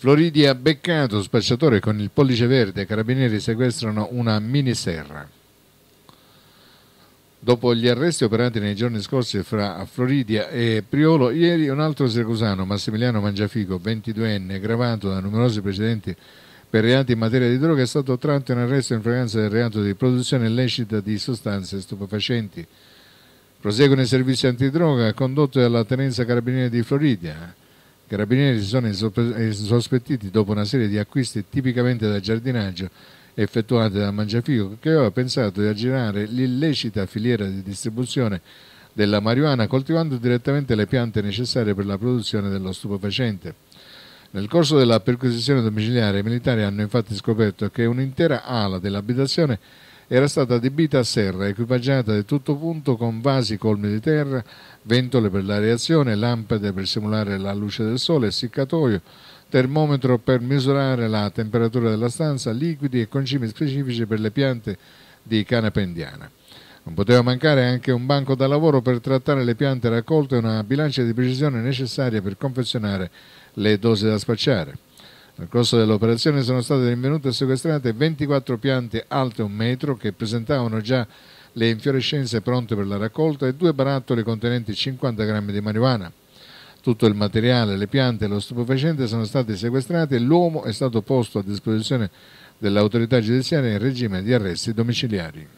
Floridi ha beccato, spacciatore con il pollice verde, carabinieri sequestrano una miniserra. Dopo gli arresti operati nei giorni scorsi fra Floridia e Priolo, ieri un altro siracusano, Massimiliano Mangiafico, 22enne, gravato da numerosi precedenti per reati in materia di droga, è stato tratto in arresto in fragranza del reato di produzione illecita di sostanze stupefacenti. Proseguono i servizi antidroga condotti dalla Tenenza Carabinieri di Floridia. I Carabinieri si sono insospettiti dopo una serie di acquisti tipicamente da giardinaggio effettuati da Mangiafico che aveva pensato di aggirare l'illecita filiera di distribuzione della marijuana coltivando direttamente le piante necessarie per la produzione dello stupefacente. Nel corso della perquisizione domiciliare i militari hanno infatti scoperto che un'intera ala dell'abitazione era stata adibita a serra, equipaggiata di tutto punto con vasi colmi di terra, ventole per l'areazione, lampade per simulare la luce del sole, essiccatoio, termometro per misurare la temperatura della stanza, liquidi e concimi specifici per le piante di canapa indiana. Non poteva mancare anche un banco da lavoro per trattare le piante raccolte e una bilancia di precisione necessaria per confezionare le dosi da spacciare. Nel corso dell'operazione sono state rinvenute e sequestrate 24 piante alte un metro che presentavano già le infiorescenze pronte per la raccolta e due barattoli contenenti 50 grammi di marijuana. Tutto il materiale, le piante e lo stupefacente sono stati sequestrati e l'uomo è stato posto a disposizione dell'autorità giudiziaria in regime di arresti domiciliari.